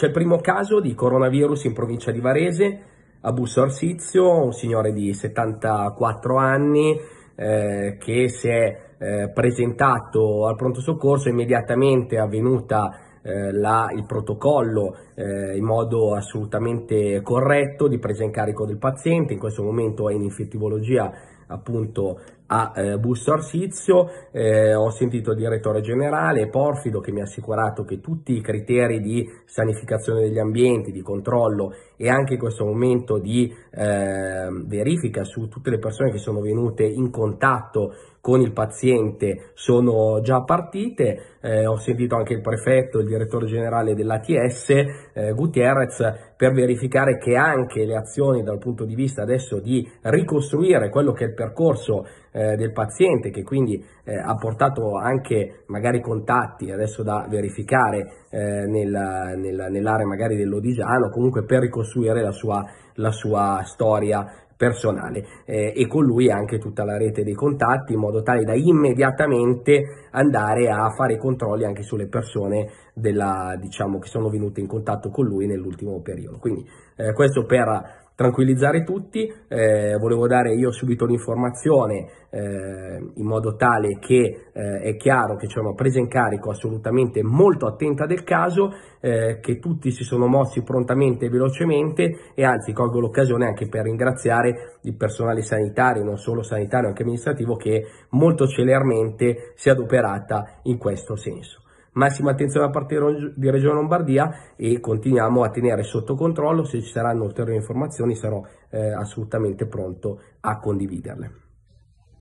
C'è il primo caso di coronavirus in provincia di Varese, a Busso Arsizio, un signore di 74 anni eh, che si è eh, presentato al pronto soccorso, immediatamente è avvenuta eh, la, il protocollo eh, in modo assolutamente corretto di presa in carico del paziente, in questo momento è in infettivologia appunto a eh, Busto Arsizio, eh, ho sentito il direttore generale Porfido che mi ha assicurato che tutti i criteri di sanificazione degli ambienti, di controllo e anche in questo momento di eh, verifica su tutte le persone che sono venute in contatto con il paziente sono già partite, eh, ho sentito anche il prefetto, il direttore generale dell'ATS eh, Gutierrez per verificare che anche le azioni dal punto di vista adesso di ricostruire quello che è il percorso eh, del paziente che quindi eh, ha portato anche magari contatti adesso da verificare eh, nel, nel, nell'area magari dell'Odigiano comunque per ricostruire la sua, la sua storia personale eh, e con lui anche tutta la rete dei contatti in modo tale da immediatamente andare a fare i controlli anche sulle persone della, diciamo, che sono venute in contatto con lui nell'ultimo periodo. Quindi eh, questo per tranquillizzare tutti, eh, volevo dare io subito l'informazione eh, in modo tale che eh, è chiaro che c'è una presa in carico assolutamente molto attenta del caso, eh, che tutti si sono mossi prontamente e velocemente e anzi colgo l'occasione anche per ringraziare il personale sanitario, non solo sanitario, anche amministrativo, che molto celermente si è adoperata in questo senso. Massima attenzione da parte di Regione Lombardia e continuiamo a tenere sotto controllo, se ci saranno ulteriori informazioni sarò eh, assolutamente pronto a condividerle.